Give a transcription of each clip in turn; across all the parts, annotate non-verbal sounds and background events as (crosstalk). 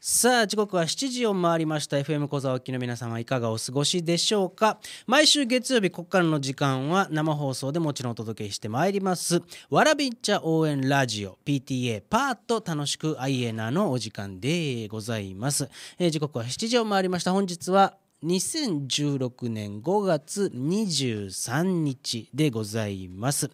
さあ時刻は7時を回りました FM 小沢沖の皆様いかがお過ごしでしょうか毎週月曜日ここからの時間は生放送でもちろんお届けしてまいりますわらびんち応援ラジオ PTA パート楽しくアイエナのお時間でございます、えー、時刻は7時を回りました本日は2016年5月23日でございます。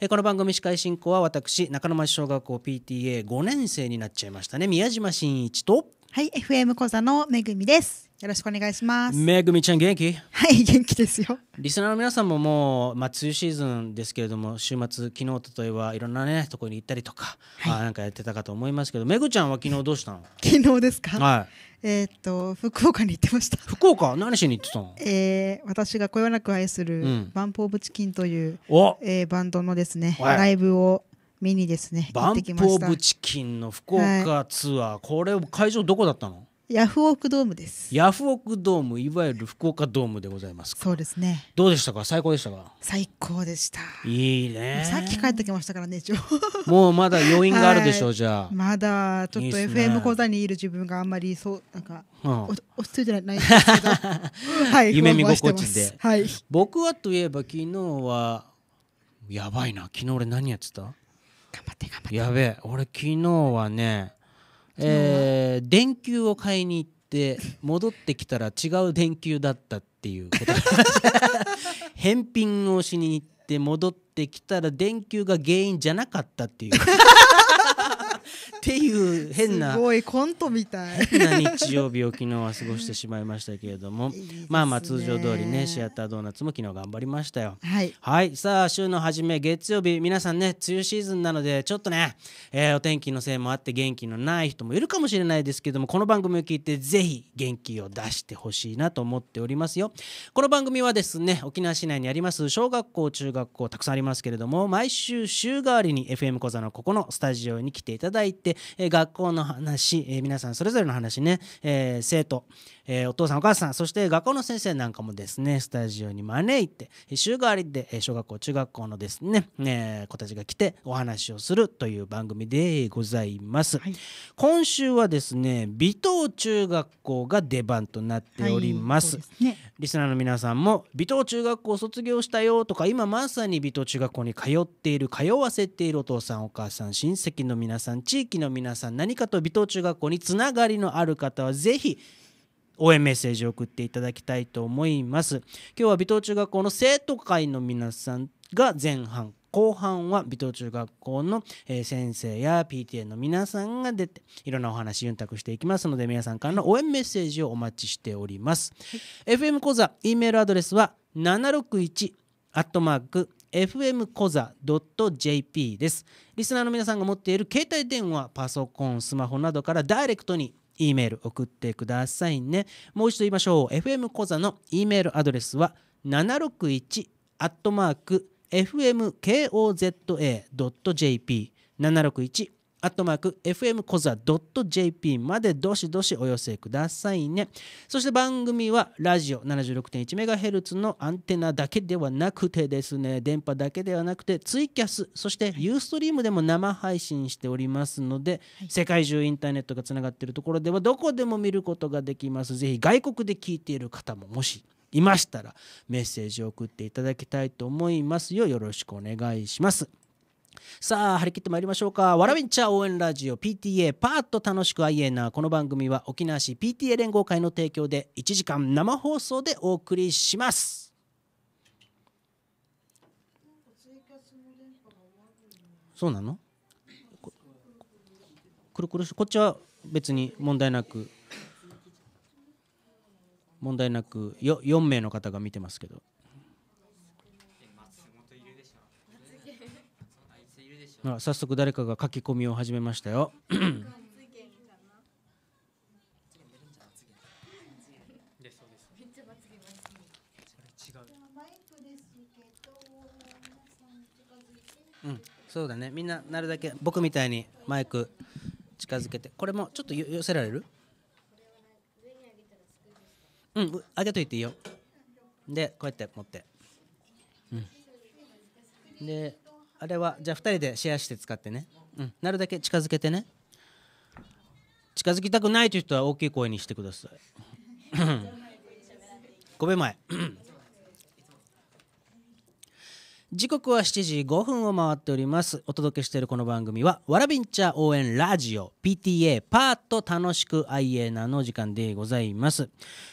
えこの番組司会進行は私、中野町小学校 PTA5 年生になっちゃいましたね、宮島真一と。はい、FM 講座のめぐみです。よろしくお願いします。めぐみちゃん元気はい元気ですよ。リスナーの皆さんももう、まあ、梅雨シーズンですけれども週末昨日例えばいろんなねところに行ったりとか、はい、あなんかやってたかと思いますけどめぐちゃんは昨日どうしたの昨日ですか、はい、えー、っと福岡に行ってました福岡何しに行ってたの？(laughs) えー、私がこよなく愛する、うん、バンプオブチキンという、えー、バンドのですねライブを見にですねバンプオブチキンの福岡ツアー、はい、これ会場どこだったの？ヤフオクドームですヤフオクドームいわゆる福岡ドームでございますそうですねどうでしたか最高でしたか最高でしたいいねさっき帰ってきましたからね一応もうまだ余韻があるでしょう、はい、じゃあまだちょっと FM 講座にいる自分があんまりそうなんか、うん、落ち着いてない (laughs) はい、夢見心地で、はい、僕はといえば昨日はやばいな昨日俺何やってた頑張って頑張ってやべえ俺昨日はねえー、電球を買いに行って戻ってきたら違う電球だったっていうこと返 (laughs) 品をしに行って戻ってきたら電球が原因じゃなかったっていうっていう変なすごいコントみたいな日曜日を昨日は過ごしてしまいましたけれども (laughs) まあまあ通常通りねシアタードーナツも昨日頑張りましたよ、はい、はい、さあ週の初め月曜日皆さんね梅雨シーズンなのでちょっとね、えー、お天気のせいもあって元気のない人もいるかもしれないですけどもこの番組を聞いてぜひ元気を出してほしいなと思っておりますよこの番組はですね沖縄市内にあります小学校中学校たくさんありますけれども毎週週替わりに FM 小座のここのスタジオに来ていたいただいて、え学校の話、え皆さんそれぞれの話ね、え生徒、えー、お父さんお母さんそして学校の先生なんかもですねスタジオに招いて週替わりで小学校中学校のですね、え子たちが来てお話をするという番組でございます、はい、今週はですね美東中学校が出番となっておりますはいすね、リスナーの皆さんも美東中学校卒業したよとか今まさに美東中学校に通っている通わせているお父さんお母さん親戚の皆さん地域の皆さん何かと美東中学校につながりのある方はぜひ応援メッセージを送っていただきたいと思います今日は美東中学校の生徒会の皆さんが前半後半は美東中学校の先生や PTA の皆さんが出ていろんなお話ユンタクしていきますので皆さんからの応援メッセージをお待ちしております、はい、FM 講座 E メールアドレスは761アットマーク FM コザ .jp ですリスナーの皆さんが持っている携帯電話パソコンスマホなどからダイレクトに E メール送ってくださいね。もう一度言いましょう。FM 講座の E メールアドレスは761アットマーク fmkoza.jp761 アットマーク FM コザ .jp までどしどしお寄せくださいねそして番組はラジオ7 6 1ヘルツのアンテナだけではなくてですね電波だけではなくてツイキャスそしてユーストリームでも生配信しておりますので、はい、世界中インターネットがつながっているところではどこでも見ることができますぜひ外国で聞いている方ももしいましたらメッセージを送っていただきたいと思いますよよろしくお願いしますさあ張り切ってまいりましょうかわらびんちゃ応援ラジオ PTA パーッと楽しく i えなこの番組は沖縄市 PTA 連合会の提供で1時間生放送でお送りしますそうなのくるくるしこっちは別に問題なく問題なくよ4名の方が見てますけど。ほ早速誰かが書き込みを始めましたようん、そうだねみんななるだけ僕みたいにマイク近づけてこれもちょっと寄せられるうん上げといていいよでこうやって持って、うん、であれはじゃあ2人でシェアして使ってね、うん、なるだけ近づけてね近づきたくないという人は大きい声にしてください5秒前時刻は7時5分を回っておりますお届けしているこの番組はわらびんちゃ応援ラジオ PTA パート楽しく IA なの時間でございます、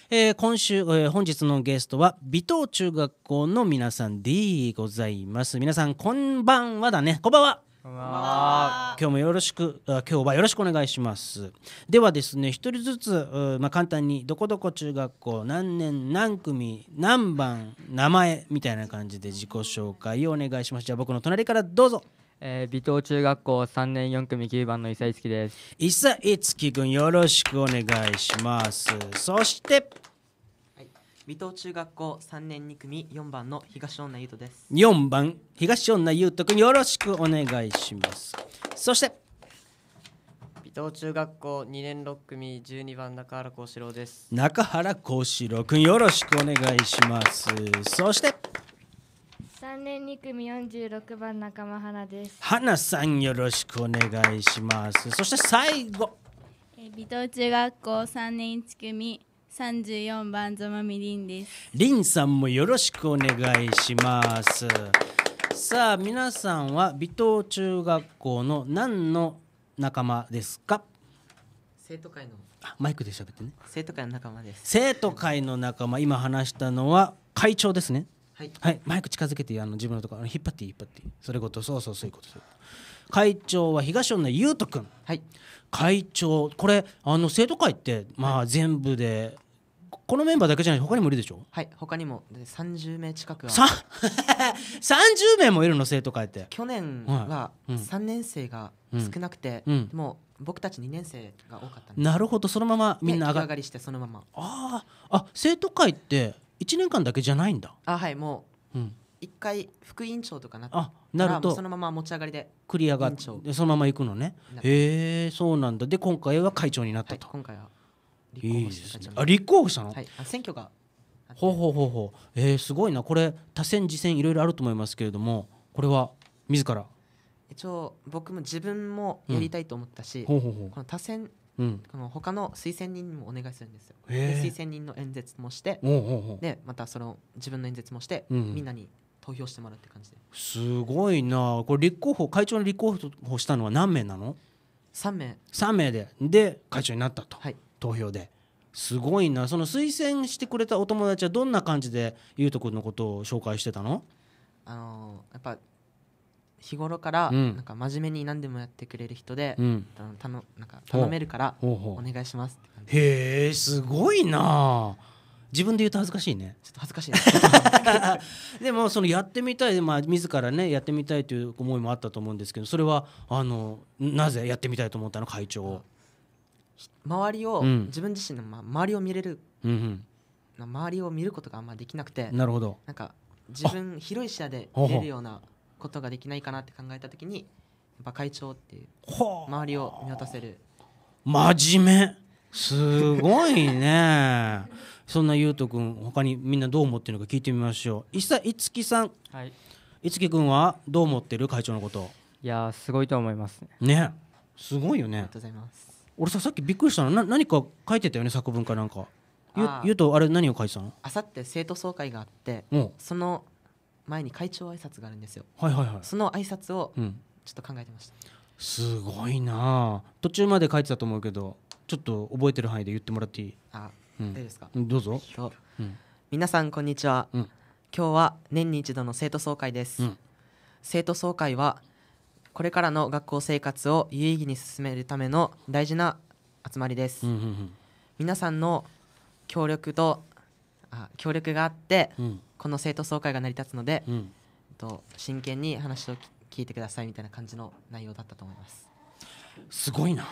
えー、今週、えー、本日のゲストは美東中学校の皆さんでございます皆さんこんばんはだねこんばんは今日もよろしく今日はよろしくお願いしますではですね一人ずつ、まあ、簡単にどこどこ中学校何年何組何番名前みたいな感じで自己紹介をお願いしますじゃあ僕の隣からどうぞえー、尾藤中学校3年4組9番の伊佐樹です伊佐樹君よろしくお願いしますそして水戸中学校3年2組4番の東女優斗です4番東女優斗くんよろしくお願いしますそして伊東中学校2年6組12番中原幸四郎です中原幸四郎くんよろしくお願いしますそして3年2組46番中間花です花さんよろしくお願いしますそして最後伊東中学校3年1組三十四番ぞまみりんですりんさんもよろしくお願いしますさあ皆さんは尾藤中学校の何の仲間ですか生徒会のあマイクで喋ってね生徒会の仲間です生徒会の仲間今話したのは会長ですねはい、はい、マイク近づけてあの自分のところ引っ張って引っ張ってそれごとそうそうそういうことそう会長は東恩のゆうとはい、会長これあの生徒会ってまあ全部で、はい、このメンバーだけじゃない他にもいるでしょはい他にも30名近くは30 (laughs) 名もいるの生徒会って去年は3年生が少なくて、うんうん、もう僕たち2年生が多かったなるほどそのままみんな上が,、上がりしてそのままああ生徒会って1年間だけじゃないんだあはいもう、うん、一回副委員長とかなあなるとそのまま持ち上がりで繰り上がってそのまま行くのねへえそうなんだで今回は会長になったと、はい、今回は立候補した、ね、あ立候補したの、はい、あ選挙がほうほうほうほうえー、すごいなこれ多選次選いろいろあると思いますけれどもこれは自ら一応僕も自分もやりたいと思ったし、この多選うん、この他の推薦人にもお願いするんですよ。推薦人の演説もしてでまたその自分の演説もして、うん、みんなに投票してもらうって感じですごいなこれ立候補会長に立候補したのは何名なの ?3 名3名でで会長になったと、はい、投票ですごいなその推薦してくれたお友達はどんな感じでゆうとのことを紹介してたのあのー、やっぱ日頃からなんか真面目に何でもやってくれる人で、うん、頼なんか頼めるからお願いしますへえすごいなあ自分で言うと恥ずかしいねちょっと恥ずかしい、(laughs) でもそのやってみたい、まあ、自らねやってみたいという思いもあったと思うんですけどそれはあのなぜやってみたいと思ったの会長周りを、うん、自分自身の、ま、周りを見れる、うん、うん、周りを見ることがあんまできなくてなるほどなんか自分広い視野で見れるようなことができないかなって考えた時にやっぱ会長っていう周りを見渡せる真面目すごいねそんなゆうとくん他にみんなどう思ってるのか聞いてみましょう石田いつきさん、はい、いつきくんはどう思ってる会長のこといやすごいと思いますねねすごいよねありがとうございます俺ささっきびっくりしたのな何か書いてたよね作文かなんかゆゆうとあれ何を書いてたのあさって生徒総会があってその前に会長挨拶があるんですよはいはいはいその挨拶をちょっと考えてました、うん、すごいな途中まで書いてたと思うけどちょっと覚えてる範囲で言ってもらっていいあ、うん、大丈夫ですかどうぞ、うん、皆さんこんにちは、うん、今日は年に一度の生徒総会です、生徒総会はこれからの学校生活を有意義に進めるための大事な集まりです、うんうんうん、皆さんの協力とあ協力があって、この生徒総会が成り立つので、と真剣に話を聞いてくださいみたいな感じの内容だったと思いますすごいな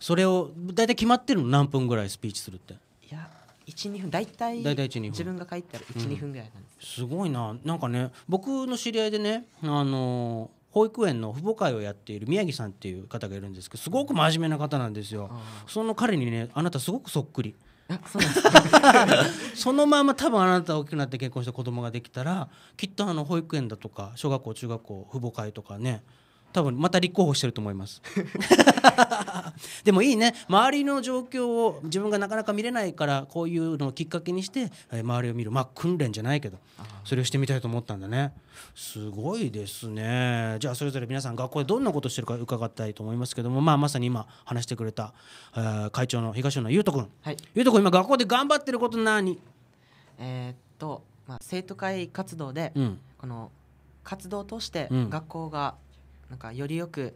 それを大体決まってるの何分ぐらいスピーチするっていや12分大体大体1 2分自分が帰ったら12、分ぐらいなんですすごいななんかね僕の知り合いでねあの保育園の父母会をやっている宮城さんっていう方がいるんですけどすごく真面目な方なんですよその彼にねあなたすごくそっくり (laughs) そのまま多分あなた大きくなって結婚して子供ができたらきっとあの保育園だとか小学校中学校父母会とかね多分また立候補してると思います (laughs) でもいいね周りの状況を自分がなかなか見れないからこういうのをきっかけにして、え周りを見るまあ訓練じゃないけどそれをしてみたいと思ったんだねすごいですねじゃあそれぞれ皆さん学校でどんなことしてるか伺ったいと思いますけども、まあ、まさに今話してくれた、え会長の東野裕斗君、はい、裕斗君今学校で頑張ってること何えっと、まあ、生徒会活動で、うん、この活動として学校が、うんなんかよりよく、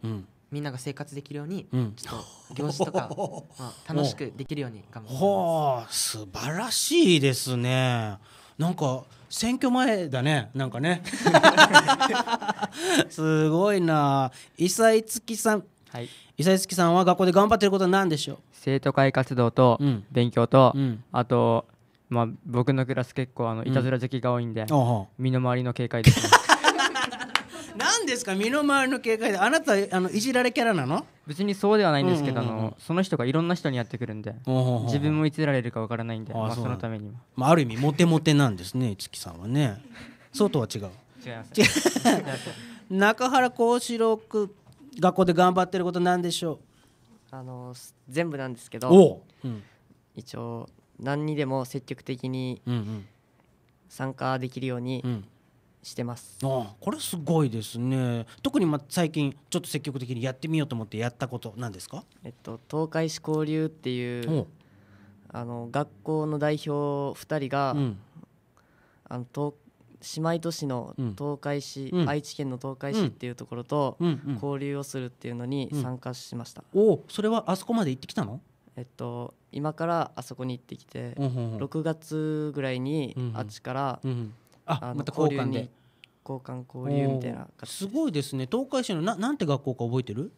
みんなが生活できるように、うん、ちょっと行事とか、(laughs) まあ、楽しくできるように頑張ってます。はあ、素晴らしいですね。なんか選挙前だねなんかね (laughs) すごいな伊佐月さん、はい、伊佐月さんは学校で頑張ってることは何でしょう生徒会活動と勉強と、うん、あと、まあ、僕のクラス結構あのいたずら好きが多いんで、身の回りの警戒です、ね何ですか身の回りの警戒であなたあのいじられキャラなの別にそうではないんですけど、あのその人がいろんな人にやってくるんで、自分もいつられるかわからないんでまあ、そのためにも、まあ、ある意味モテモテなんですね月さんはねそうとは違う違います (laughs) 中原幸四郎君学校で頑張ってることなんでしょうあの全部なんですけど、うん、一応何にでも積極的に参加できるように、うんしてますああこれすごいですね特にま最近ちょっと積極的にやってみようと思ってやったことなんですか、えっと、東海市交流っていうあの学校の代表2人が、うん、あの東姉妹都市の東海市、うん、愛知県の東海市っていうところと交流をするっていうのに参加しました、うんうん、おそれはあそこまで行ってきたのえっと今からあそこに行ってきて、う6月ぐらいにあっちから、うんあまた交換で交換交流みたいなすごいですね東海市のななんて学校か覚えてる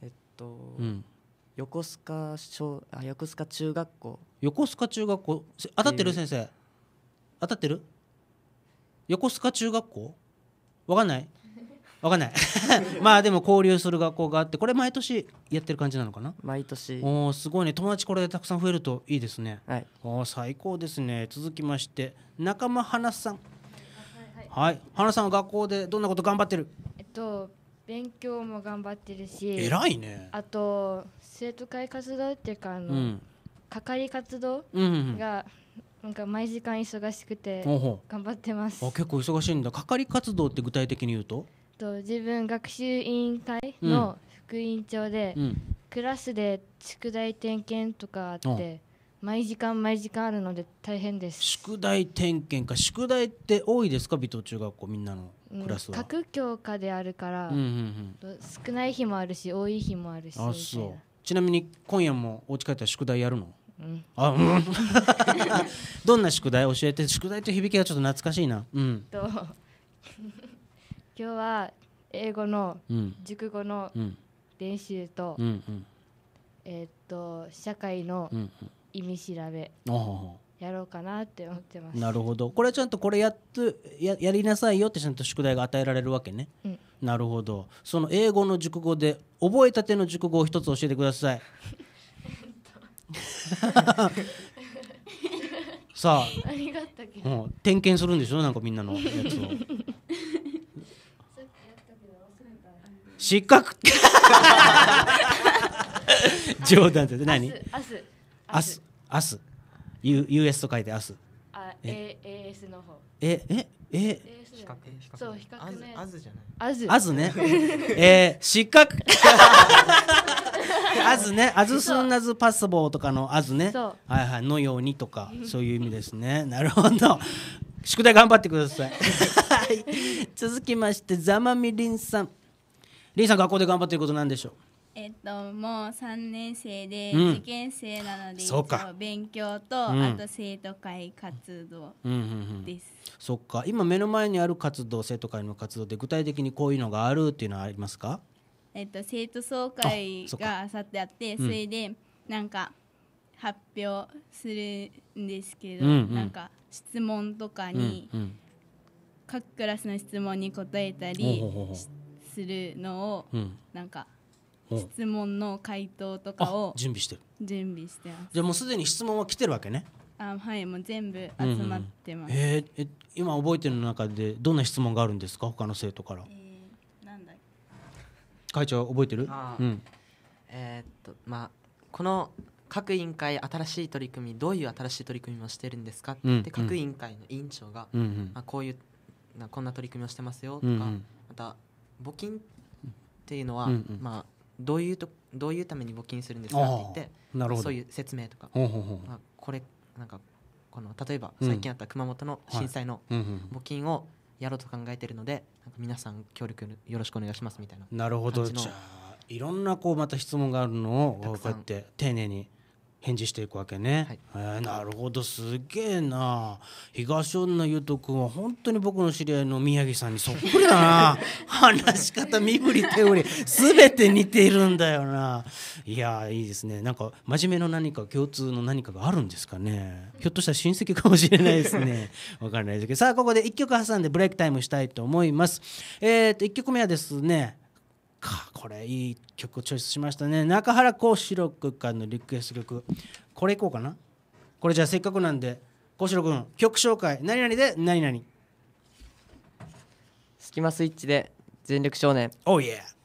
えっと、うん、横須賀小あ横須賀中学校横須賀中学校当たってる先生当たってる横須賀中学校わかんない分かんない (laughs) まあでも交流する学校があってこれ毎年やってる感じなのかな毎年おおすごいね友達これたくさん増えるといいですねはいお最高ですね続きまして仲間花さんはい花さんは学校でどんなこと頑張ってるえっと勉強も頑張ってるし偉いねあと生徒会活動っていうかあの、うん、係活動がなんか毎時間忙しくて頑張ってます、うんうあ結構忙しいんだ係活動って具体的に言うとと自分学習委員会の副委員長で、うん、クラスで宿題点検とかあって、毎時間毎時間あるので大変です宿題点検か宿題って多いですか尾藤中学校みんなのクラスは、うん、各教科であるから、うんうんうん、少ない日もあるし多い日もあるしあそうちなみに今夜もお家帰ったら宿題やるのうん、あうん (laughs) どんな宿題教えて宿題と響きがちょっと懐かしいなうんと今日は英語の熟語の練習と、えっと社会の意味調べやろうかなって思ってます、なるほどこれちゃんとこれやっとややりなさいよってちゃんと宿題が与えられるわけね、うん、なるほどその英語の熟語で覚えたての熟語を一つ教えてください (laughs) (laughs) さあ (laughs) ありがったけうん、点検するんでしょなんかみんなのやつを失格 (laughs) 冗談って何明日明日アス U US と書いてアスあえ AS の方えええ比較そう比較ねアズじゃないアズアズねえー、失格 (laughs) アズねアズスンナズパスボーとかのアズねはいはいのようにとかそういう意味ですねなるほど宿題頑張ってください (laughs) 続きましてざまみりんさんリンさん学校で頑張ってることなんでしょうえっと、もう三年生で受験生なので、そうか勉強と、あと生徒会活動です、そっか今目の前にある活動生徒会の活動で具体的にこういうのがあるっていうのはありますか、えっと、生徒総会があさってあってそれでなんか発表するんですけど、なんか質問とかに、各クラスの質問に答えたりして。するのを、うん、なんか質問の回答とかを準備してる準備してますじゃあもうすでに質問は来てるわけねあはいもう全部集まってます、うんうん、えー、え今覚えてる中でどんな質問があるんですか他の生徒から、えー、なんだ会長覚えてる、うん、えー、っとまあこの各委員会新しい取り組みどういう新しい取り組みをしてるんですかって、うん、各委員会の委員長が、うんうん、まあ、こういうなこんな取り組みをしてますよとか、うんうん、また募金っていうのは、うんうん、まあ、どういうとどういうために募金するんですかって言ってそういう説明とかまあ、これなんかこの例えば最近あった熊本の震災の募金をやろうと考えているので、皆さん協力よろしくお願いしますみたいななるほどじゃあいろんなこうまた質問があるのをこうやって丁寧に。返事していくわけね、はい、えー、なるほどすげえな東女優斗君は本当に僕の知り合いの宮城さんにそっくりだな (laughs) 話し方身振り手振り全て似ているんだよないやいいですねなんか真面目の何か共通の何かがあるんですかねひょっとしたら親戚かもしれないですね (laughs) わからないですけどさあここで1曲挟んでブレイクタイムしたいと思いますえっ、ー、と1曲目はですねかこれいい曲チョイスしましたね中原幸四郎君からのリクエスト曲これいこうかなこれじゃあせっかくなんで幸四郎君曲紹介何々で何々スキマスイッチで全力少年おいえ、yeah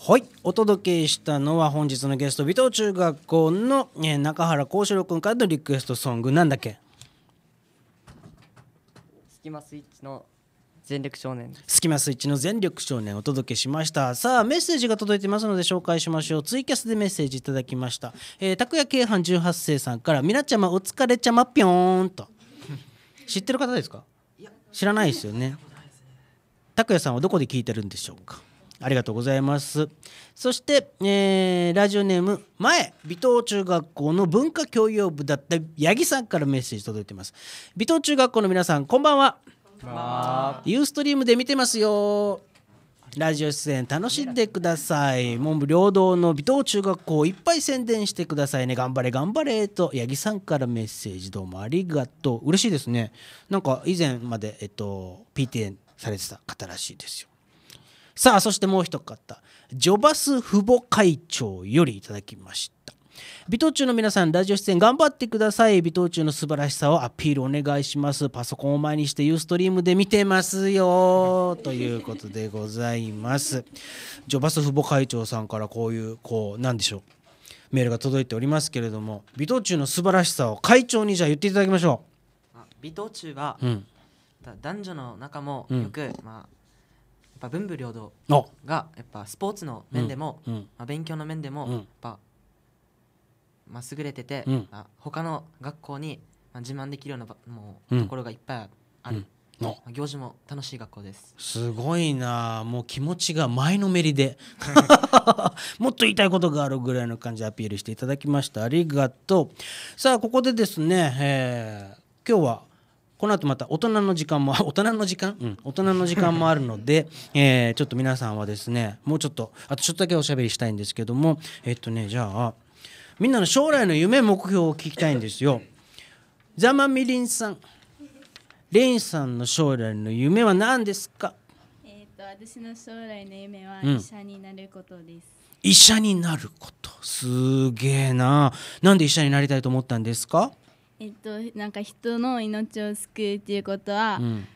はいお届けしたのは本日のゲスト尾藤中学校の、えー、中原幸四郎君からのリクエストソングなんだっけスキマスイッチの全力少年スキマスイッチの全力少年お届けしましたさあメッセージが届いてますので紹介しましょうツイキャスでメッセージいただきました拓也京阪18世さんから「みなちゃまお疲れちゃまぴょーん」と (laughs) 知ってる方ですか知らないですよね拓也さんはどこで聞いてるんでしょうかありがとうございます。そして、えー、ラジオネーム、前、美東中学校の文化教養部だった八木さんからメッセージ届いてます。美東中学校の皆さん、こんばんは。ユーストリームで見てますよ。ラジオ出演楽しんでください。文部両道の美東中学校いっぱい宣伝してくださいね。頑張れ頑張れと八木さんからメッセージどうもありがとう。嬉しいですね。なんか以前までえっと PTN されてた方らしいですよ。さあそしてもう一方ジョバス父母会長よりいただきました美東中の皆さん、ラジオ出演頑張ってください。美東中の素晴らしさをアピールお願いします。パソコンを前にしてユーストリームで見てますよ。ということでございます。ジョバス父母会長さんからこういう、こう、なんでしょう。メールが届いておりますけれども、美東中の素晴らしさを会長にじゃあ言っていただきましょう。美東中は、うん、男女の仲もよく、うん、まあぱ文武両道がやっぱスポーツの面でも、うん、まあ、勉強の面でも、やっぱ、まあ、優れてて、うん、まあ、他の学校に、自慢できるようなもうところがいっぱいある、まあ、行事も楽しい学校ですすごいなもう気持ちが前のめりで (laughs) もっと言いたいことがあるぐらいの感じでアピールしていただきましたありがとうさあここでですね、えー、今日はこの後また大人の時間も、(laughs) 大人の時間うん、大人の時間もあるので、(laughs) えー、ちょっと皆さんはですね、もうちょっと、あとちょっとだけおしゃべりしたいんですけども、えっとね、じゃあ、みんなの将来の夢、目標を聞きたいんですよ。(laughs) ザマミリンさん、レインさんの将来の夢は何ですかえっと、私の将来の夢は医者になることです。うん、医者になること。すげえな。なんで医者になりたいと思ったんですかえっとなんか人の命を救うっていうことは、うん、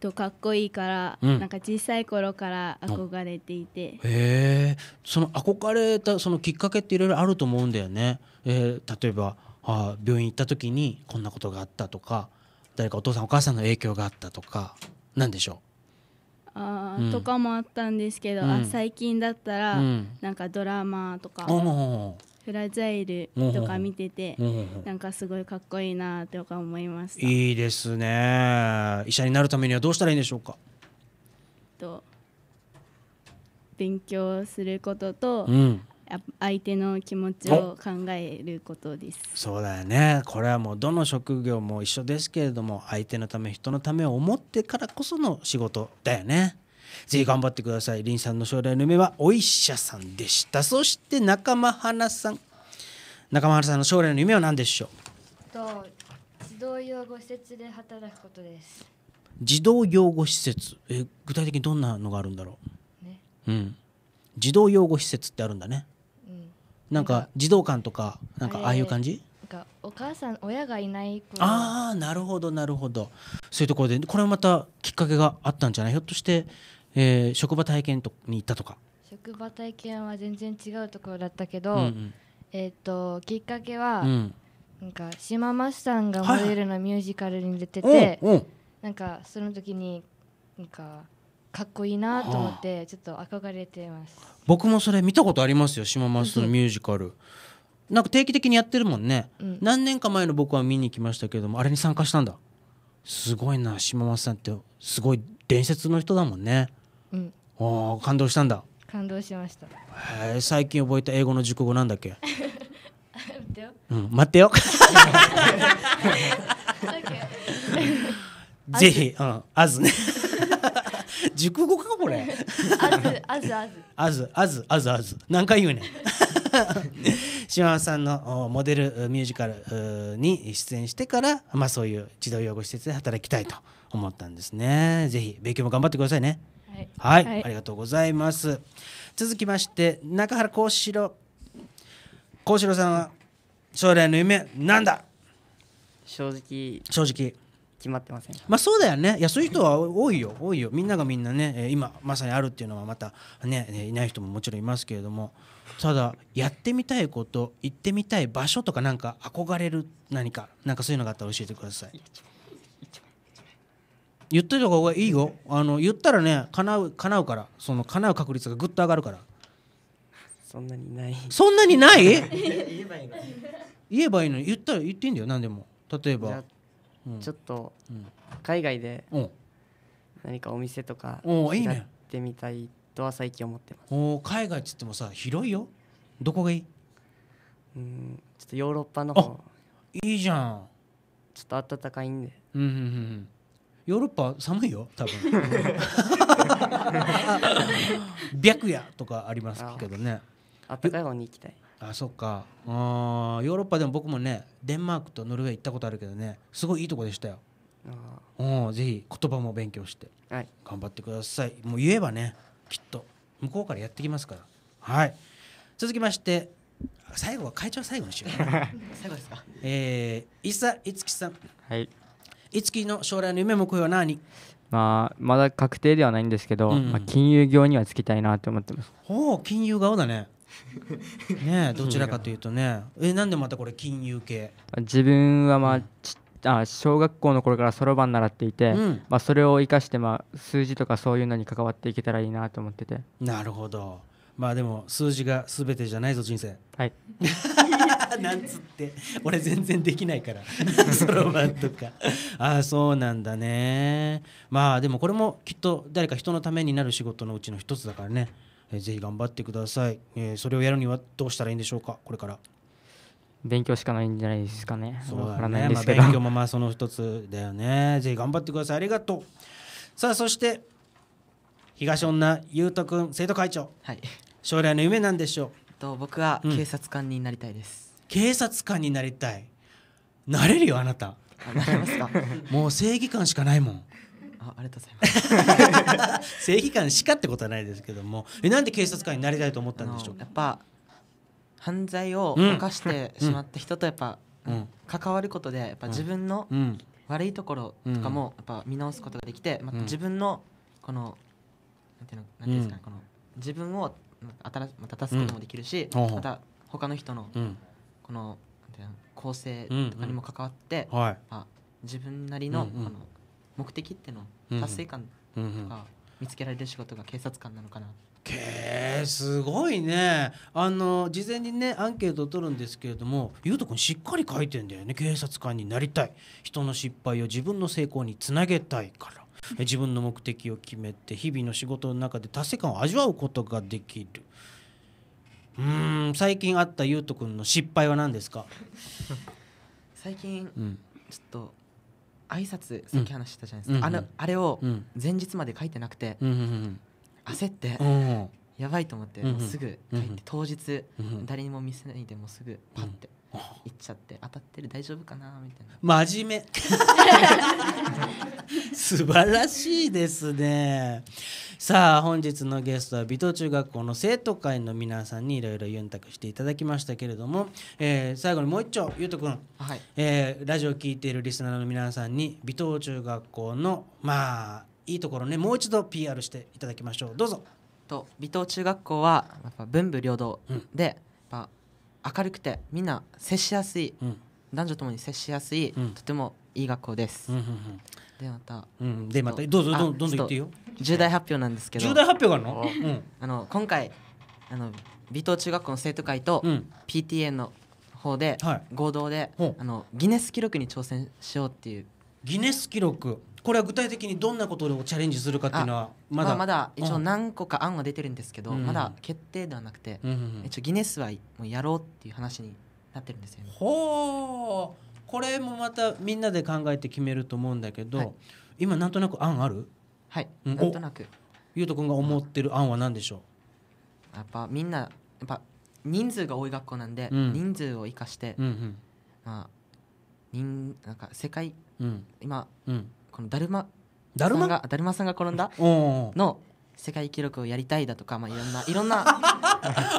とかっこいいから、うん、なんか小さい頃から憧れていてへえその憧れたそのきっかけっていろいろあると思うんだよね、えー、例えばあ病院行った時にこんなことがあったとか誰かお父さんお母さんの影響があったとか何でしょうあ、うん、とかもあったんですけど、うん、あ最近だったら、うん、なんかドラマとか。フラジャイルとか見てて、なんかすごいかっこいいなとか思いますいいですね医者になるためにはどうしたらいいんでしょうかと勉強することと、うん、相手の気持ちを考えることですそうだよねこれはもうどの職業も一緒ですけれども相手のため人のためを思ってからこその仕事だよねぜひ頑張ってください。リンさんの将来の夢はお医者さんでした。そして仲間花さん。仲間花さんの将来の夢は何でしょうと児童養護施設で働くことです。児童養護施設え具体的にどんなのがあるんだろう、ね、うん、児童養護施設ってあるんだね、うん、なんか児童館とかなんかああいう感じかお母さん親がいないああなるほどなるほどそういうところでこれはまたきっかけがあったんじゃないひょっとしてえー、職場体験とに行ったとか職場体験は全然違うところだったけど、うんうん、えっ、ときっかけは、うん、なんか島マさんが「モデルのミュージカルに出てて、はい、なんかその時になんかかっこいいなと思って、ちょっと憧れてます僕もそれ見たことありますよ島マスのミュージカルなんか定期的にやってるもんね、うん、何年か前の僕は見に行きましたけどもあれに参加したんだすごいな島松さんってすごい伝説の人だもんねお感動したんだ感動しましたへえ最近覚えた英語の熟語なんだっけ (laughs) うん、待ってよ (laughs) ぜひ、うん、あずね。(laughs) 熟語かこれ。あず、あず、あず。あず、あず、何回言うねん。島さんのモデルミュージカルに出演してから、まあ、そういう児童養護施設で働きたいと思ったんですね。ぜひ勉強も頑張ってくださいね。、はい、はい、ありがとうございます続きまして中原幸四郎幸四郎さんは将来の夢なんだ正直正直決まってませんまあそうだよねいやそういう人は多いよ多いよみんながみんなね今まさにあるっていうのはまたねいない人ももちろんいますけれどもただやってみたいこと行ってみたい場所とかなんか憧れる何かなんかそういうのがあったら教えてください言っといた方がいいよあの言ったらね叶う叶うからその叶う確率がぐっと上がるからそんなにないそんなにない言えばいいの言えばいいのに言ったら言っていいんだよ何でも例えば、うん、ちょっと、うん、海外で何かお店とかおいいねってみたいとは最近思ってますお海外っつってもさ広いよどこがいいうんちょっとヨーロッパの方いいじゃんちょっと暖かいんでうんうんうんヨーロッパ寒いよ多分 (laughs) 白夜とかありますけどね暖かい方に行きたいあそっかあヨーロッパでも僕もねデンマークとノルウェー行ったことあるけどねすごいいいとこでしたようんぜひ言葉も勉強して、はい、頑張ってくださいもう言えばねきっと向こうからやってきますからはい続きまして最後は会長最後にしよう (laughs) 最後ですかえー、伊佐樹さんはいいつきの将来の夢目標は何まあ、まだ確定ではないんですけど、うんうん、まあ、金融業にはつきたいなと思ってます。ほう金融顔だね (laughs) ねどちらかというとねえなんでまたこれ金融系自分はまあ、ちあ小学校の頃からそろばん習っていて、うん、まあ、それを生かして、まあ、数字とかそういうのに関わっていけたらいいなと思っててなるほどまあでも数字が全てじゃないぞ人生はい (laughs) (laughs) なんつって俺全然できないから (laughs) そろばんとかああそうなんだねまあでもこれもきっと誰か人のためになる仕事のうちの一つだからね、えー、ぜひ頑張ってください、えー、それをやるにはどうしたらいいんでしょうかこれから勉強しかないんじゃないですかねそうだね、まあ、勉強もまあその一つだよねぜひ頑張ってくださいありがとうさあそして東女優斗君生徒会長、はい、将来の夢なんでしょうと僕は警察官になりたいです、うん警察官になりたいなれるよあなたなれますか (laughs) もう正義感しかないもんあありがとうございます (laughs) 正義感しかってことはないですけどもえなんで警察官になりたいと思ったんでしょうやっぱ犯罪を犯してしまった人とやっぱ、うん、関わることでやっぱ自分の悪いところとかもやっぱ見直すことができて、また自分のこのなんていうのなんていうんですか、ね、この自分を新また出すこともできるし、また他の人の、うんの構成とかにも関わって、うんうん、まあ、自分なりのうんうん、あの目的っていうの達成感とか見つけられる仕事が警察官なのかな。けーすごいねあの事前にねアンケートを取るんですけれどもゆうとくんしっかり書いてんだよね警察官になりたい人の失敗を自分の成功につなげたいから (laughs) 自分の目的を決めて日々の仕事の中で達成感を味わうことができるうん最近あったゆうとくんの失敗は何ですか (laughs) 最近、うん、ちょっと挨拶さっき話したじゃないですか、うんうん、あのあれを前日まで書いてなくて、うんうんうん、焦って、やばいと思って、もうすぐ書いて、当日、誰にも見せないでもうすぐパッて。(laughs) 行っちゃって当たってる大丈夫かなみたいな真面目 (laughs) 素晴らしいですねさあ本日のゲストは美東中学校の生徒会の皆さんにいろいろユンタクしていただきましたけれども、えー、最後にもう一丁ゆうとくん、はいえー、ラジオを聴いているリスナーの皆さんに美東中学校のまあいいところねもう一度 PR していただきましょうどうぞと美東中学校はやっぱ文武両道で、うん、やっぱ明るくてみんな接しやすい、うん、男女ともに接しやすい、うん、とてもいい学校です。うんうんうん、でまた、うん、でまたどうぞどんどん言ってよ。重大発表なんですけど。重大発表があるの？うん、あの今回あの美東中学校の生徒会と PTA の方で、合同で、あのギネス記録に挑戦しようっていうギネス記録これは具体的にどんなことをチャレンジするかっていうのはまだ、まあ、まだ一応何個か案は出てるんですけど、うん、まだ決定ではなくて、うんうん、一応ギネスはもうやろうっていう話になってるんですよね。ほうこれもまたみんなで考えて決めると思うんだけど、はい、今なんとなく案あるはい、うん、なんとなくゆうとくが思ってる案は何でしょうやっぱみんなやっぱ人数が多い学校なんで、うん、人数を生かして、うんうん、まあ人なんか世界、うん、今、うん、このだるまだるまがだるまさんが転んだの世界記録をやりたいだとか、まあ、いろんな (laughs) いろんな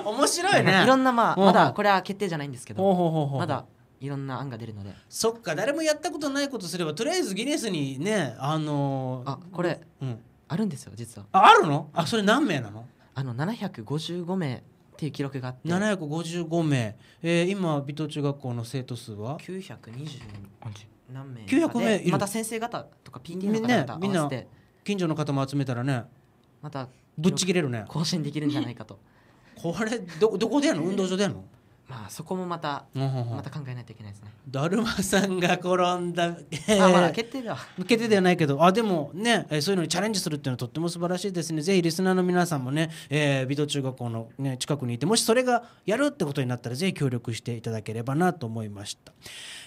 面白いねいろんな、まあ、まだこれは決定じゃないんですけどまだいろんな案が出るのでそっか誰もやったことないことすればとりあえずギネスにねあのー、あこれ、うん、あるんですよ実はああるのあそれ何名なのあの755名っていう記録があって755名、えー、今尾藤中学校の生徒数は920何名900名いるまた先生方とか PT の方々合わせて、ね、近所の方も集めたらねまたぶっちぎれるね更新できるんじゃないかと (laughs) これどどこでやるの運動場でやるのまあそこもまたまた考えないといけないですね。だるまさんが転んだあまだ決定では決定ではないけどあでもねそういうのにチャレンジするっていうのはとっても素晴らしいですね。ぜひリスナーの皆さんもね、えー、美堂中学校の、ね、近くにいてもしそれがやるってことになったらぜひ協力していただければなと思いました。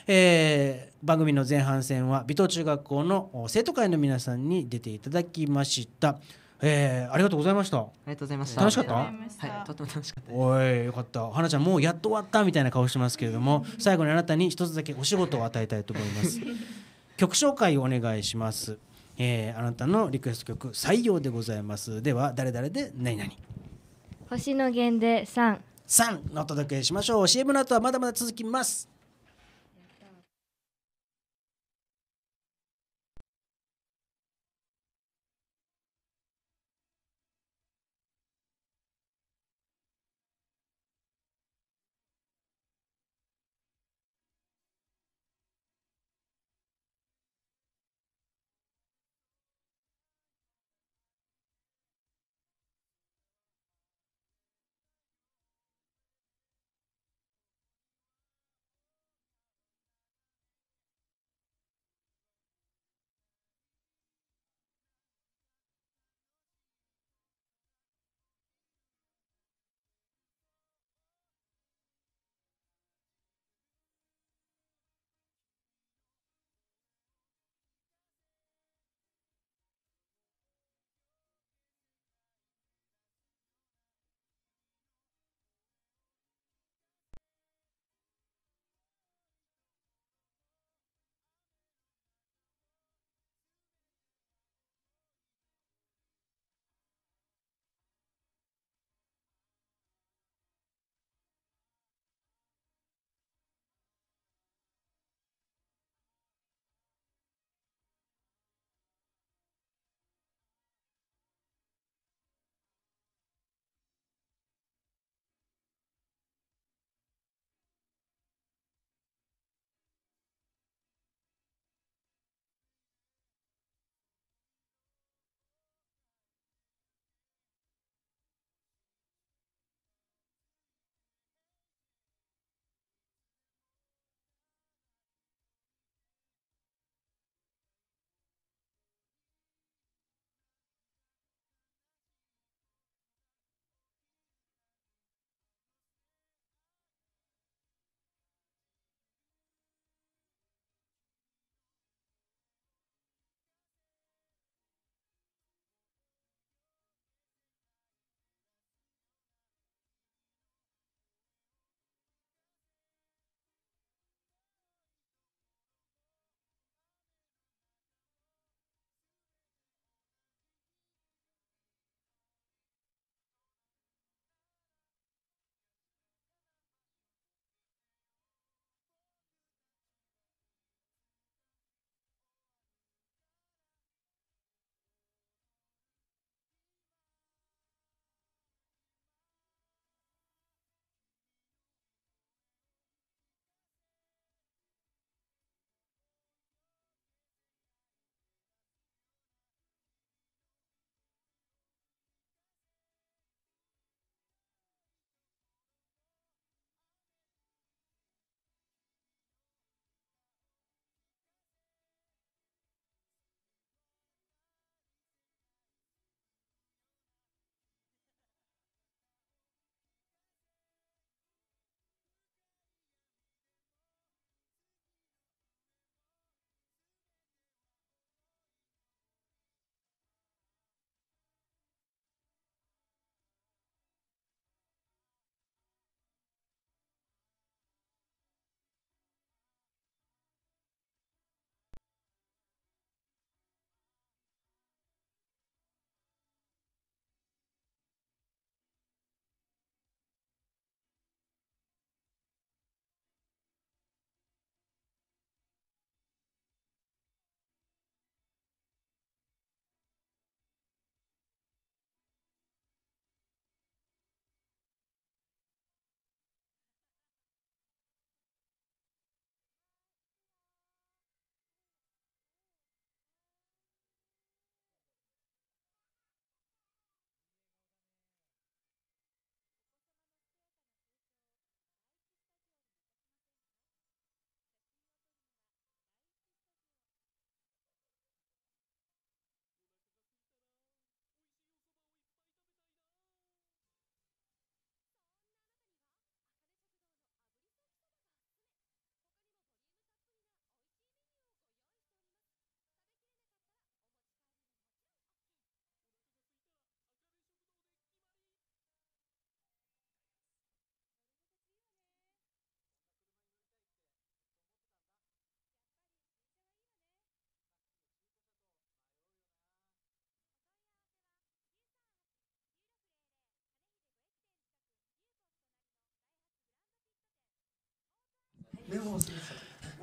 えー、番組の前半戦は美堂中学校の生徒会の皆さんに出ていただきました。えー、ありがとうございました。ありがとうございました。楽しかった。はい、とても楽しかった。おい、よかった。花ちゃんもうやっと終わったみたいな顔してますけれども、(laughs) 最後にあなたに一つだけお仕事を与えたいと思います。(laughs) 曲紹介をお願いします。えー、あなたのリクエスト曲採用でございます。では誰誰で何々。星野源で三。三のお届けしましょう。CM の後はまだまだ続きます。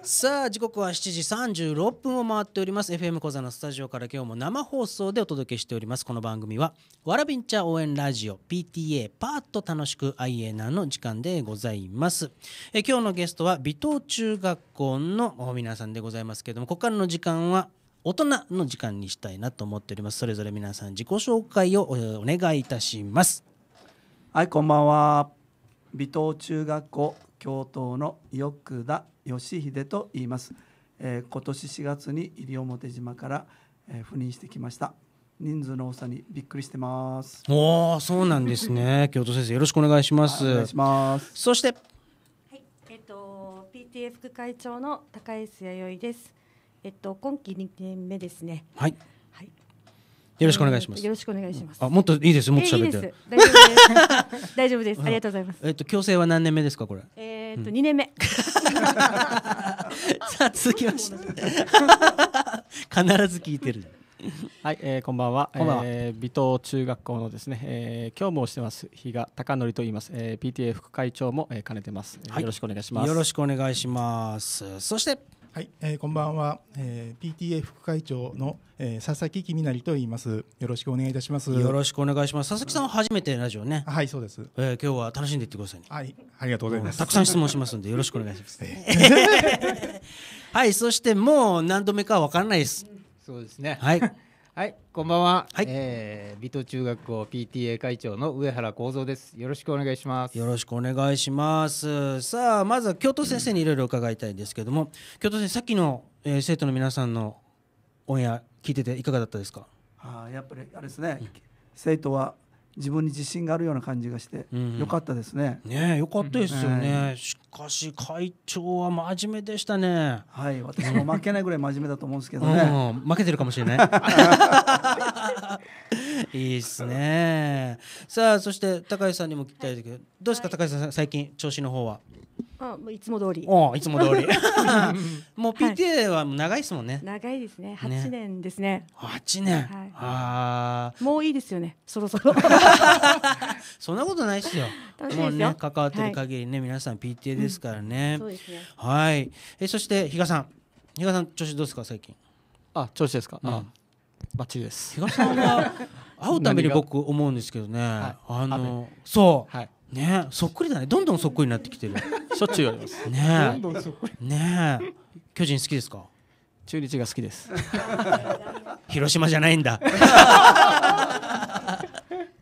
さあ時刻は7時36分を回っております FM 小座のスタジオから今日も生放送でお届けしておりますこの番組はわらびんちゃ応援ラジオ PTA パーッと楽しく IA なの時間でございますえ今日のゲストは美藤中学校の皆さんでございますけれどもここからの時間は大人の時間にしたいなと思っておりますそれぞれ皆さん自己紹介をお願いいたしますはいこんばんは美藤中学校教頭の横田義秀と言います、えー、今年4月に西表島から、えー、赴任してきました人数の多さにびっくりしてますおおそうなんですね (laughs) 教頭先生よろしくお願いしますお願いしますそしてはいえっ、ー、と PTA 副会長の高江康弥生ですえっ、ー、と今期2年目ですねはいよろしくお願いします。よろしくお願いします。あ、もっといいですもっと喋って。大丈夫です。(laughs) ありがとうございます。えっと強制は何年目ですかこれ？えっと二年目。(laughs) さあ続きまして (laughs) 必ず聞いてる。はい、えー、こんばんは。こんばんは。えー、美東中学校のですね、えー、今日もしてます日が高則と言います。えー、PTA 副会長も、えー、兼ねてます、はい、よろしくお願いします。よろしくお願いします。そして。はい、えー、こんばんは、えー、PTA 副会長の、えー、佐々木君なりと言いますよろしくお願いいたしますよろしくお願いします佐々木さん初めてラジオねはいそうです、えー、今日は楽しんでいってください、ね、はいありがとうございますたくさん質問しますんでよろしくお願いします (laughs) はいそしてもう何度目かわからないですそうですねはいはい、こんばんは。はい、ええー、美都中学校 PTA 会長の上原幸三です。よろしくお願いします。よろしくお願いします。さあ、まずは教頭先生にいろいろ伺いたいんですけども、教頭先生、さっきの、えー、生徒の皆さんのオンエア聞いてていかがだったですか。ああ、やっぱりあれですね。うん、生徒は自分に自信があるような感じがして、よかったですね。うん、ねよかったですよね、うん、しかし会長は真面目でしたね。はい私も負けないぐらい真面目だと思うんですけどね。うん、負けてるかもしれない。(laughs) いいですね。さあそして高橋さんにも聞きたいですけどどうですか、はい、高橋さん最近調子の方は。あいつも通りおいつも通り (laughs) もう PTA は長いですもんね、長いですね八年ですね八年、はい、あもういいですよねそろそろ (laughs) そんなことないですよもうね関わってる限りね、皆さん PTA ですからね、そうですねはいえそして比嘉さん比嘉さん調子どうですか最近あ調子ですか、あバッチリです比嘉さんは (laughs) 会うために僕思うんですけどねあのそう、はいねそっくりだねどんどんそっくりになってきてるしょっちゅうありますねどんどんそっ巨人好きですか中日が好きです (laughs) 広島じゃないんだ (laughs)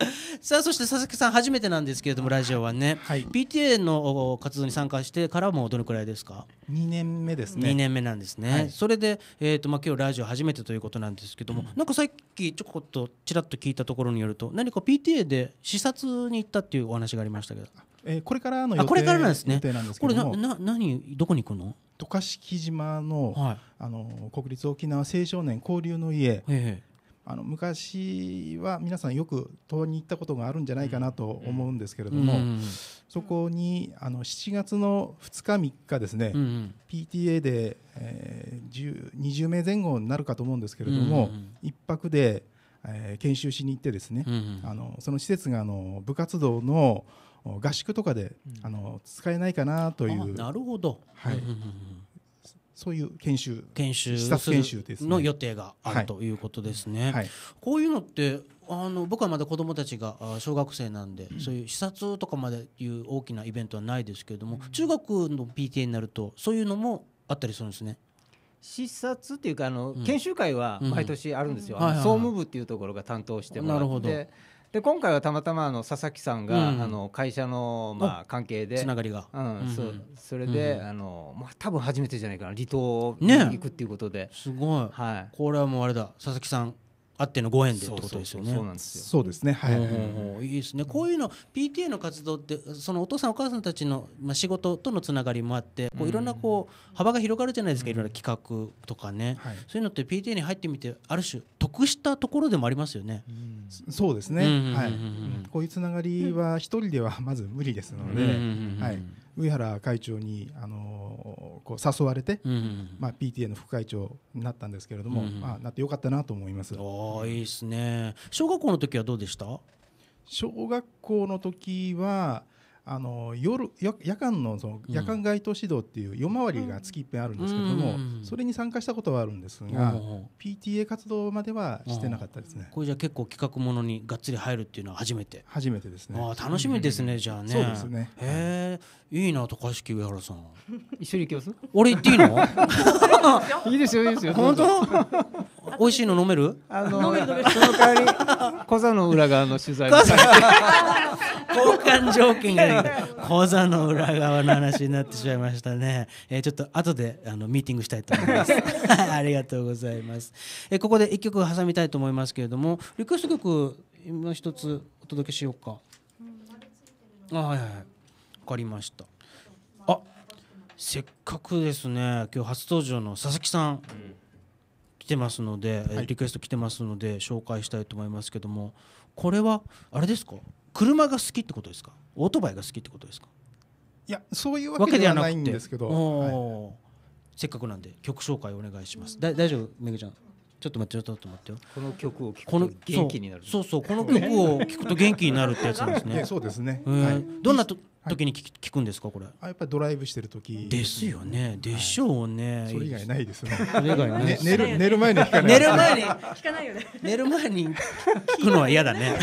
(laughs) さあそして佐々木さん初めてなんですけれどもラジオはね、はい、PTA の活動に参加してからもどのくらいですか2年目ですね2年目なんですね、はい、それで、えーとまあ、今日ラジオ初めてということなんですけども、うん、なんかさっきちょこっとちらっと聞いたところによると何か PTA で視察に行ったっていうお話がありましたけど。えー、これからの予定これからなんですね。これなな何どこに行くの？渡嘉敷島の、はい、あの国立沖縄青少年交流の家あの昔は皆さんよく遠に行ったことがあるんじゃないかなと思うんですけれども、そこにあの7月の2日3日ですね、PTA で、えー、20名前後になるかと思うんですけれども、う1泊で、えー、研修しに行ってですね、あのその施設があの部活動の合宿とかで、あの使えないかなというなるほど、はいそういう研修研修視察研修です、ね、の予定があるということですね。はいはい、こういうのってあの僕はまだ子どもたちが小学生なんで、うん、そういう視察とかまでいう大きなイベントはないですけれども、うん、中学の PTA になるとそういうのもあったりするんですね。視察っていうかあの、うん、研修会は毎年あるんですよ、総務部っていうところが担当してもらって、で今回はたまたまあの佐々木さんが、あの会社のまあ関係でつながりが、うんそうそれで、あのまあ多分初めてじゃないかな離島に行くっていうことで、すごい、はい、これはもうあれだ佐々木さんあってのご縁でってことですよね。そうなんですよ。そうですね。はい。いいですね。こういうの PTA の活動ってそのお父さんお母さんたちのまあ仕事とのつながりもあって、こういろんなこう幅が広がるじゃないですか。いろんな企画とかね。はい、そういうのって PTA に入ってみてある種得したところでもありますよね。そうですね。はい。こういうつながりは一人ではまず無理ですので、はい。上原会長にあのこう誘われて、うんまあ、PTA の副会長になったんですけれども、うんまあ、なってよかったなと思います。あいいですね小学校の時はどうでした小学校の時はあの夜夜間のその夜間街頭指導っていう夜回りが月いっぺんあるんですけども、それに参加したことはあるんですが、PTA 活動まではしてなかったですね。これじゃ結構企画ものにがっつり入るっていうのは初めて。初めてですね。あ楽しみですね、じゃあね。そうですね。ええいいな高敷上原さん。一緒に行きます？俺行っていいの？(laughs) いいですよいいですよ。本当？美味しいの飲める？あのその代わり小座の裏側の取材。(laughs) 交換条件が講座の裏側の話になってしまいましたね、えー、ちょっと後であのミーティングしたいと思います (laughs) ありがとうございます、えー、ここで1曲挟みたいと思いますけれどもリクエスト曲今一つお届けしようか、あはいはい分かりましたあせっかくですね今日初登場の佐々木さん、来てますので、はい、リクエスト来てますので紹介したいと思いますけども、これはあれですか車が好きってことですかオートバイが好きってことですかいやそういうわけではないんですけど、せっかくなんで曲紹介お願いします、うん、大丈夫めぐちゃんちょっと待ってちょっと待ってよこの曲を聴くと元気になるそうそうこの曲を聴くと元気になるってやつなんですね (laughs) そうですね、えー、はい、どんなと時に聞くくんですかこれ。あやっぱりドライブしてる時ですよね。でしょうね。それ以外ないですね。それ以外寝る寝る前に聞かない。寝る前に聞かないよね。寝る前に聞くのは嫌だね。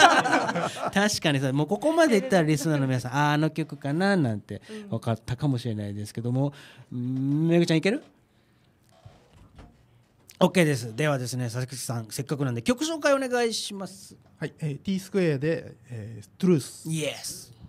(laughs) 確かにさもうここまでいったらリスナーの皆さんああの曲かななんて分かったかもしれないですけども、うん、めぐちゃんいける？OK です。ではですね、佐々木さん、せっかくなんで曲紹介お願いします。はい、えー、T スクエアで、えー、トゥルース。イエス。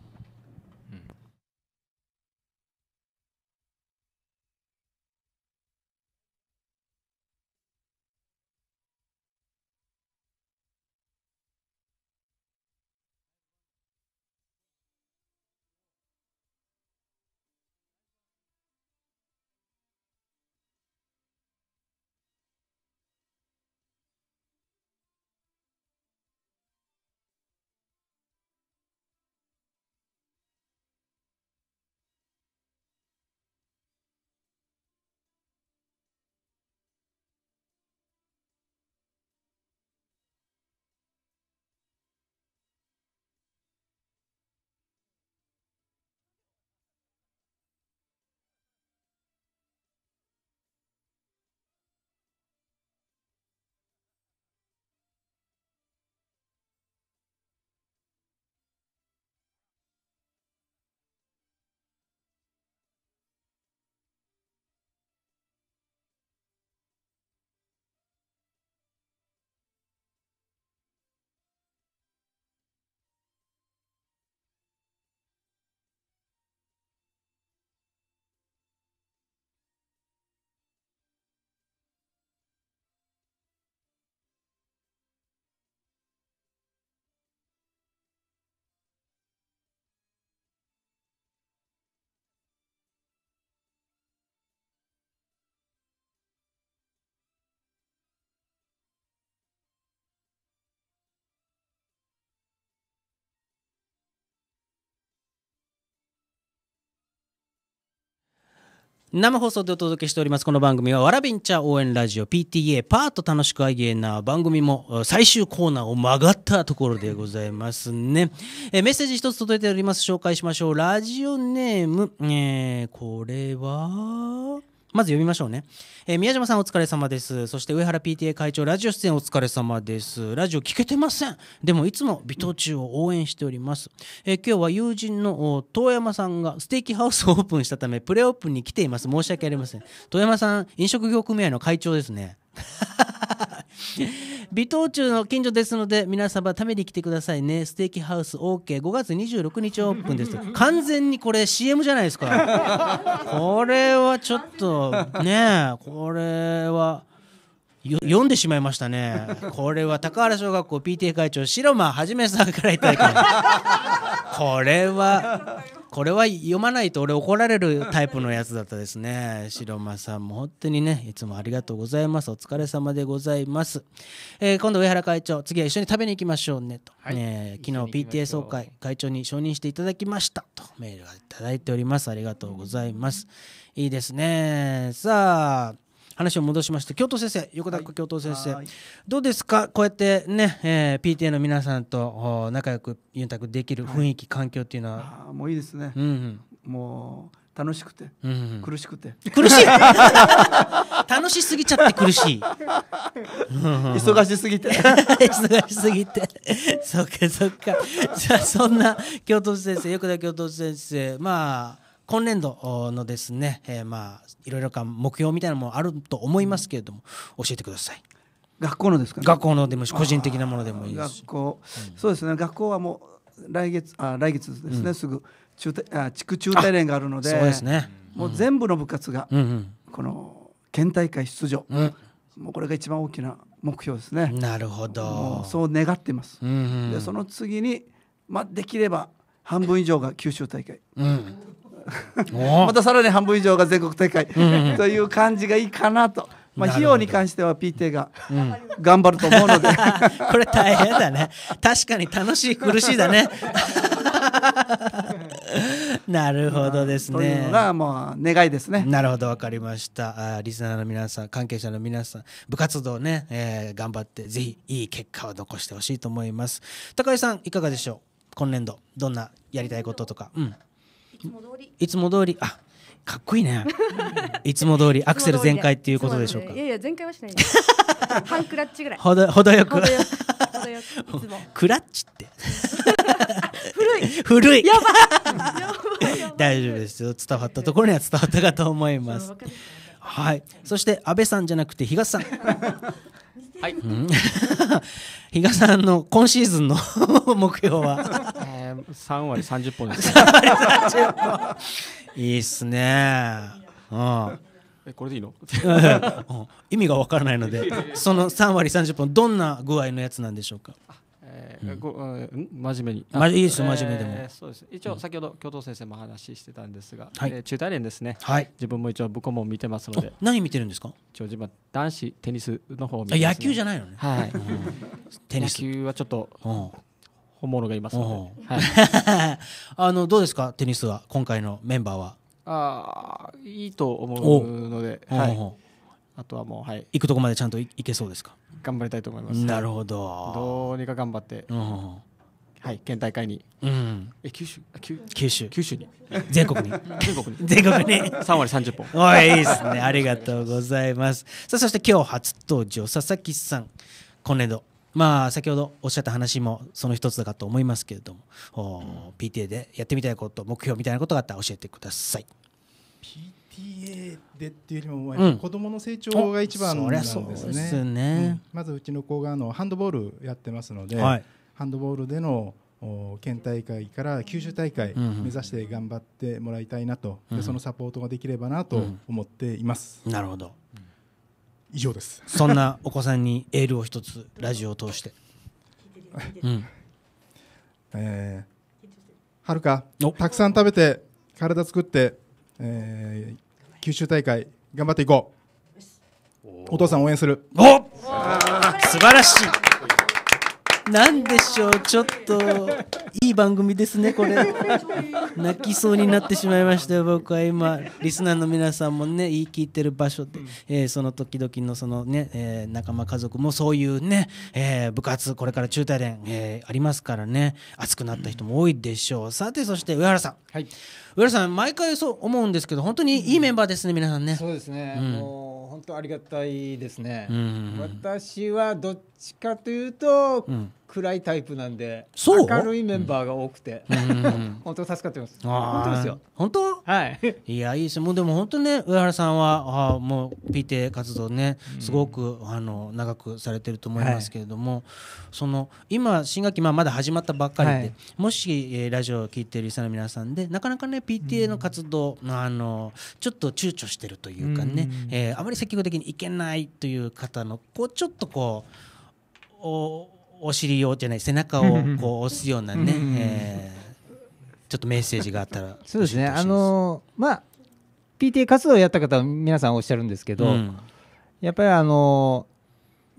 生放送でお届けしておりますこの番組はわらびんちゃ応援ラジオ PTA パート楽しくあげな番組も最終コーナーを曲がったところでございますね、えメッセージ一つ届いております紹介しましょうラジオネーム、えー、これはまず読みましょうね、えー、宮島さんお疲れ様ですそして上原 PTA 会長ラジオ出演お疲れ様ですラジオ聞けてませんでもいつも微糖中を応援しております、えー、今日は友人の遠山さんがステーキハウスをオープンしたためプレオープンに来ています申し訳ありません遠山さん飲食業組合の会長ですね美 (laughs) 東中の近所ですので皆様食べに来てくださいねステーキハウス OK5、ー。k 月26日オープンです完全にこれ CM じゃないですかこれはちょっとねこれは読んでしまいましたねこれは高原小学校 PTA 会長白間はじめさんからいただきましたこれはこれは読まないと俺怒られるタイプのやつだったですね白間さんも本当にねいつもありがとうございますお疲れ様でございます、えー、今度上原会長次は一緒に食べに行きましょうねと、はい、え昨日 PTA 総会会長に承認していただきましたとメールが頂いておりますありがとうございますいいですねさあ話を戻しまして教頭先生横田教頭先生、はい、どうですかこうやってね、えー、PTA の皆さんと仲良くユンタクできる雰囲気、はい、環境っていうのはあもういいですね、うん、うん、もう楽しくて、うん、苦しくて苦しい (laughs) 楽しすぎちゃって苦しい忙しすぎて (laughs) 忙しすぎてそっかそっかじゃあそんな教頭先生横田教頭先生まあ今年度のですね、えー、まあいろいろか目標みたいなもあると思いますけれども、教えてください。学校のですか、ね、学校のでもし個人的なものでもいいです。学校、うん、そうですね。学校はもう来月あ来月ですね、うん、すぐ中あ地区中定連があるので、そうですね。もう全部の部活が、この県大会出場、うん、もうこれが一番大きな目標ですね。なるほど。そう願ってます。うんうん、でその次にまあできれば半分以上が九州大会。うん (laughs) またさらに半分以上が全国大会という感じがいいかなと。まあ、費用に関しては PT が頑張ると思うので、うん、これ大変だね確かに楽しい苦しいだね (laughs) なるほどですね。というのがもう願いですね。なるほど分かりましたあ。リスナーの皆さん関係者の皆さん部活動ね、えー、頑張ってぜひいい結果を残してほしいと思います。高井さんいかがでしょう今年度どんなやりたいこととか。うんいつも通りいつも通りあかっこいいねいつも通りアクセル全開っていうことでしょうか、いやいや全開はしない (laughs) 半クラッチぐらいほどほどよくクラッチって古い (laughs) 古いやば (laughs) 大丈夫ですよ伝わったところには伝わったかと思いますはいそして安倍さんじゃなくて東さんはい。(laughs) 比嘉さんの今シーズンの (laughs) 目標は、えー、3割30本です、いいっすね。うん。えこれでいいの (laughs) 意味がわからないのでその3割30本どんな具合のやつなんでしょうかごうん真面目に。まいいです真面目でも。えーそうです。一応先ほど教頭先生も話してたんですが、はいえー中大連ですね。はい自分も一応部顧問見てますので、何見てるんですか？一応自分は男子テニスの方を見てま野すね、球じゃないのね。はい。テニス。野球はちょっと本物がいますので、はい。(laughs) あのどうですかテニスは今回のメンバーは。ああいいと思うので、はおうおうい。あとはもうはい行くとこまでちゃんと行けそうですか頑張りたいと思いますなるほどどうにか頑張って、うん、はい県大会に、うん、え九州九州九州に全国に (laughs) 全国に (laughs) 全国に3割30本おいいいですね (laughs) ありがとうございますさあそして今日初登場佐々木さん今年度まあ先ほどおっしゃった話もその一つだかと思いますけれども、うん、PTA でやってみたいこと目標みたいなことがあったら教えてください PTA TA でっていうよりも、うん、子どもの成長が一番なんですねですね、うん、まずうちの子があのハンドボールやってますので、はい、ハンドボールでの県大会から九州大会目指して頑張ってもらいたいなと、うん、でそのサポートができればなと思っています、うん、なるほど以上ですそんなお子さんにエールを一つラジオを通してうん、えー、はるかたくさん食べて体作ってえー、九州大会頑張っていこうお父さん応援するお素晴らしいなんでしょうちょっといい番組ですねこれ泣きそうになってしまいましたよ僕は今リスナーの皆さんもね言い聞いてる場所で、うん、えー、その時々のそのね、えー、仲間家族もそういうね、えー、部活これから中大連、えありますからね熱くなった人も多いでしょう、さてそして上原さん、はい上田さん毎回そう思うんですけど本当にいいメンバーですね、皆さんね。そうですね、もう本当ありがたいですね、私はどっちかというと、暗いタイプなんでそう明るいメンバーが多くて、うん、本当助かってます本当ですよ本当はいいやいいですもうでも本当ね上原さんはあもう PTA 活動ねすごく、うん、あの長くされてると思いますけれども、はい、その今新学期、まあ、まだ始まったばっかりで、はい、もし、えー、ラジオを聞いてるリスナーの皆さんでなかなかね PTA の活動、うん、あのちょっと躊躇してるというかね、うん、えー、あまり積極的にいけないという方のこうちょっとこうおお尻をじゃない背中をこう押すようなね、えー、ちょっとメッセージがあったらそうですねあのー、まあ PTA 活動をやった方は皆さんおっしゃるんですけど、うん、やっぱりあの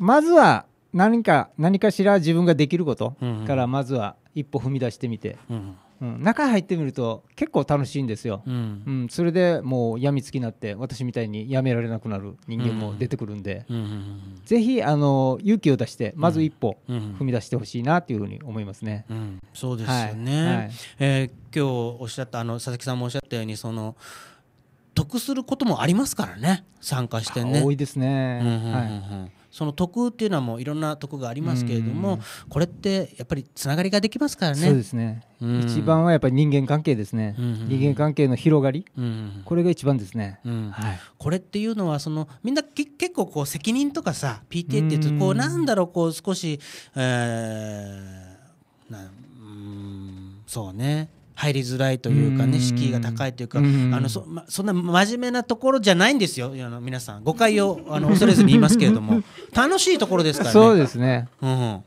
ー、まずは何か何かしら自分ができることからまずは一歩踏み出してみて、うんうん、中入ってみると結構楽しいんですよ、うん、うん、それでもうやみつきになって私みたいにやめられなくなる人間も出てくるんで、うん、ぜひあの勇気を出してまず一歩踏み出してほしいなというふうに思いますね、そうですよね、はいはい、えー、今日おっしゃったあの佐々木さんもおっしゃったようにその得することもありますからね参加してね多いですね、はいその得っていうのはもういろんな得がありますけれども、これってやっぱりつながりができますからね。そうですね、一番はやっぱり人間関係ですね、人間関係の広がり、これが一番ですね、はい、これっていうのはそのみんな結構こう責任とかさ PTA っていうとこうなんだろうこう少し、えー、なうんそうね入りづらいというかね敷居が高いというかあのそ,、ま、そんな真面目なところじゃないんですよ皆さん誤解をあの恐れずに言いますけれども (laughs) 楽しいところですからね。そうですね、うん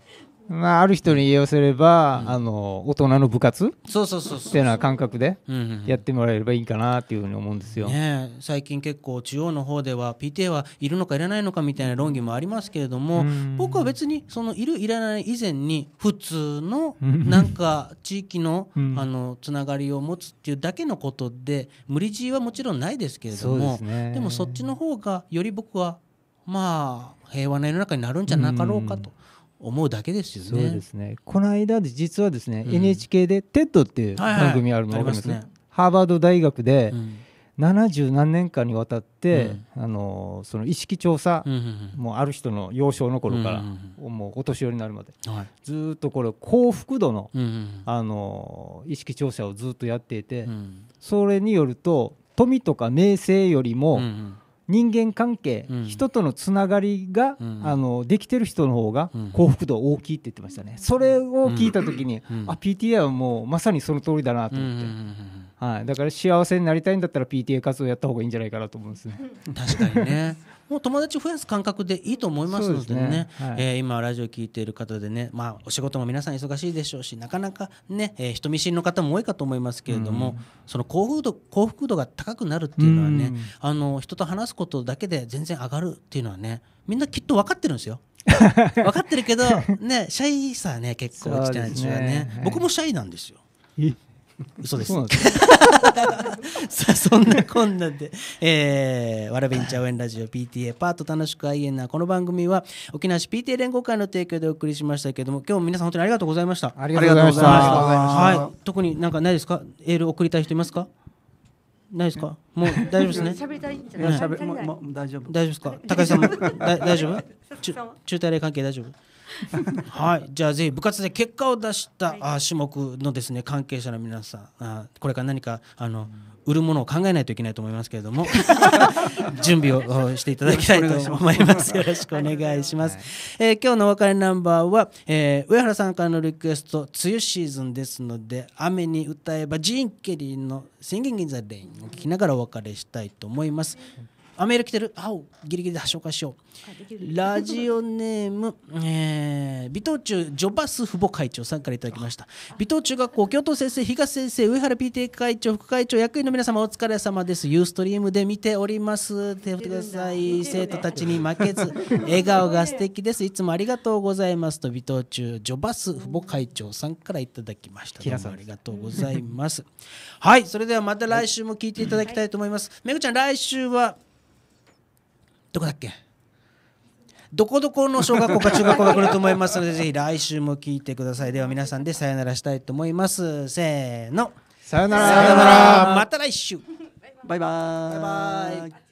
まあ、ある人に言い寄せれば、うん、あの大人の部活そうそうそうっていうような感覚でやってもらえればいいかなっていうふうに思うんですよ、ね、最近結構中央の方では PTA はいるのかいらないのかみたいな論議もありますけれども、うん、僕は別にそのいるいらない以前に普通のなんか地域の,、あのつながりを持つっていうだけのことで無理強いはもちろんないですけれどもで、ね,、もそっちの方がより僕はまあ平和な世の中になるんじゃなかろうかと。うん思うだけですよね。そうですねこの間で実はですね、うん、NHK で「テッドっていう番組あるの分あります、ね、ハーバード大学で、70何年間にわたって、うん、あのその意識調査、うんうんうん、もうある人の幼少の頃から、うんうんうん、もうお年寄りになるまで、はい、ずっとこれ幸福度のうんうん、あの意識調査をずっとやっていて、うん、それによると富とか名声よりも、うんうん人間関係、うん、人とのつながりが、うん、あのできてる人の方が幸福度大きいって言ってましたね、それを聞いた時に、うん、あ PTA はもうまさにその通りだなと思って。はい、だから幸せになりたいんだったら PTA 活動やった方がいいんじゃないかなと思うんですね。確かにね (laughs) もう友達増やす感覚でいいと思いますのでね、ねはい、えー、今、ラジオ聞いている方でね、まあ、お仕事も皆さん忙しいでしょうし、なかなかね、えー、人見知りの方も多いかと思いますけれども、うん、その幸福度幸福度が高くなるっていうのはね、うん、あの、人と話すことだけで全然上がるっていうのはね、みんなきっと分かってるんですよ。分 (laughs) かってるけど、ね、シャイさね、結構、ねね、僕もシャイなんですよ。嘘です。(laughs) さあそんなこんなで、えー、わらべんちゃ応援ラジオ PTA パート楽しく IN なこの番組は沖縄市 PTA 連合会の提供でお送りしましたけれども今日も皆さん本当にありがとうございました。ありがとうございました。はい、特になんかないですか？エール送りたい人いますか？ないですか？もう大丈夫ですね。(laughs) 喋りたいんじゃない？喋、まま、大丈夫。大丈夫ですか？高橋さんも大丈夫？中大連関係大丈夫？(laughs) はい、じゃあぜひ部活で結果を出した、は種目のですね関係者の皆さん、あこれから何かあの、売るものを考えないといけないと思いますけれども (laughs) 準備をしていただきたいと思いますよろしくお願いします、え今日のお別れナンバーは、えー、上原さんからのリクエスト梅雨シーズンですので雨に歌えばジーン・ケリーの「t h 銀座レイン」を聴きながらお別れしたいと思います、あメール来てるあおギリギリで紹介しようラジオネーム、えー、美東中ジョバス父母会長さんからいただきました美東中学校教頭先生東先生上原 PTA 会長副会長役員の皆様お疲れ様ですユーストリームで見ております手を振ってください、ね、生徒たちに負けず (laughs) 笑顔が素敵ですいつもありがとうございますと美東中ジョバス父母会長さんからいただきましたどうもありがとうございますはいそれではまた来週も聞いていただきたいと思います、はい、めぐちゃん来週はどこだっけどこどこの小学校か中学校が来ると思いますので (laughs) ぜひ来週も聞いてくださいでは皆さんでさよならしたいと思いますせーのさよならまた来週バイバイバイバイ